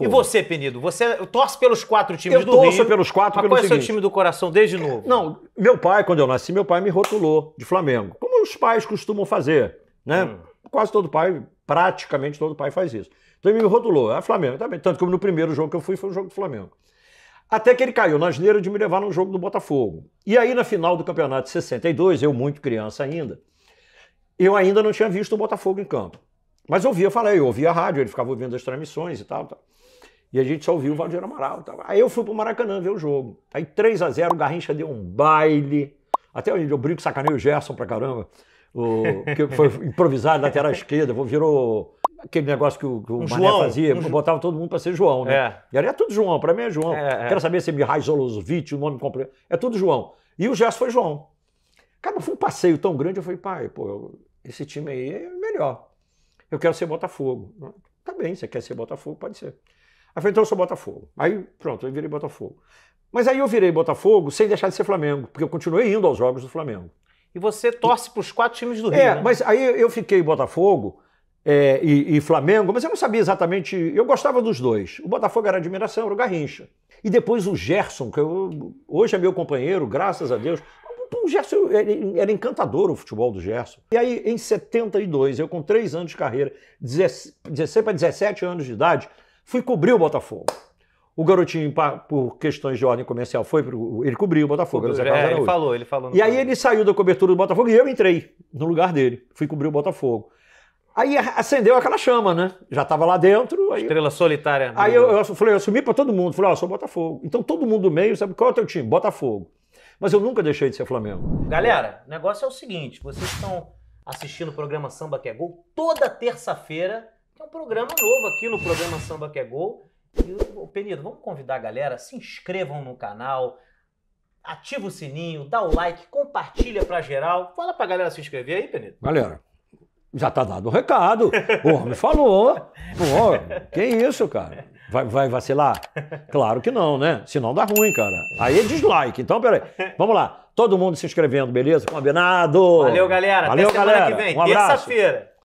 E você, Penido? Você torce pelos quatro times eu do Rio? Eu torço pelos quatro. Mas pelo qual é o seu time do coração desde novo? Não, meu pai, quando eu nasci, meu pai me rotulou de Flamengo. Como os pais costumam fazer, né? Hum. Quase todo pai, praticamente todo pai faz isso. Então ele me rotulou, é Flamengo também. Tá Tanto como no primeiro jogo que eu fui foi o jogo do Flamengo. Até que ele caiu na asneira de me levar no jogo do Botafogo. E aí, na final do campeonato de 62, eu muito criança ainda, eu ainda não tinha visto o Botafogo em campo. Mas ouvia, falei, eu ouvia a rádio, ele ficava ouvindo as transmissões e tal. tal. E a gente só ouvia o Valdir Amaral. Tal. Aí eu fui pro Maracanã ver o jogo. Aí 3 a 0 o Garrincha deu um baile. Até onde eu brinco, sacanei o Gerson pra caramba. O, que foi improvisado lateral esquerda, virou aquele negócio que o, que o um João, fazia, um botava todo mundo para ser João, né? É. E ali é tudo João, para mim é João. É, é. Quero saber se é Mihai Zolozovic, o nome completo. É tudo João. E o Gerson foi João. Cara, foi um passeio tão grande, eu falei, pai, pô, esse time aí é melhor eu quero ser Botafogo. Tá bem, você quer ser Botafogo, pode ser. Aí eu falei, então eu sou Botafogo. Aí pronto, eu virei Botafogo. Mas aí eu virei Botafogo sem deixar de ser Flamengo, porque eu continuei indo aos jogos do Flamengo. E você torce para os quatro times do é, Rio. É, né? mas aí eu fiquei Botafogo é, e, e, Flamengo, mas eu não sabia exatamente. Eu gostava dos dois. O Botafogo era admiração, era o Garrincha. E depois o Gerson, que eu, hoje é meu companheiro, graças a Deus. Tipo, o Gerson era encantador o futebol do Gerson. E aí, em 72, eu com 3 anos de carreira, 16 para 17 anos de idade, fui cobrir o Botafogo. O garotinho, por questões de ordem comercial, foi pro, ele cobriu o Botafogo. é, ele falou, ele falou. E aí ele saiu da cobertura do Botafogo e eu entrei no lugar dele. Fui cobrir o Botafogo. Aí acendeu aquela chama, né? Já estava lá dentro. Aí... Estrela solitária. Aí eu, eu, falei, eu assumi para todo mundo. Falei, ó, oh, sou Botafogo. Então todo mundo do meio sabe qual é o teu time? Botafogo. Mas eu nunca deixei de ser Flamengo. Galera, o negócio é o seguinte: vocês estão assistindo o programa Samba Que é Gol toda terça-feira. Tem é um programa novo aqui no programa Samba Que é Gol. E, ô, Penido, vamos convidar a galera, se inscrevam no canal, ativa o sininho, dá o like, compartilha pra geral. Fala pra galera se inscrever aí, Penido. Galera, já tá dado o recado. O homem falou. Pô, que isso, cara. Vai, vai vacilar? Claro que não, né? Senão dá ruim, cara. Aí é dislike. Então, peraí. Vamos lá. Todo mundo se inscrevendo, beleza? Combinado? Valeu, galera. Valeu, Até galera. semana que vem. Um Terça-feira.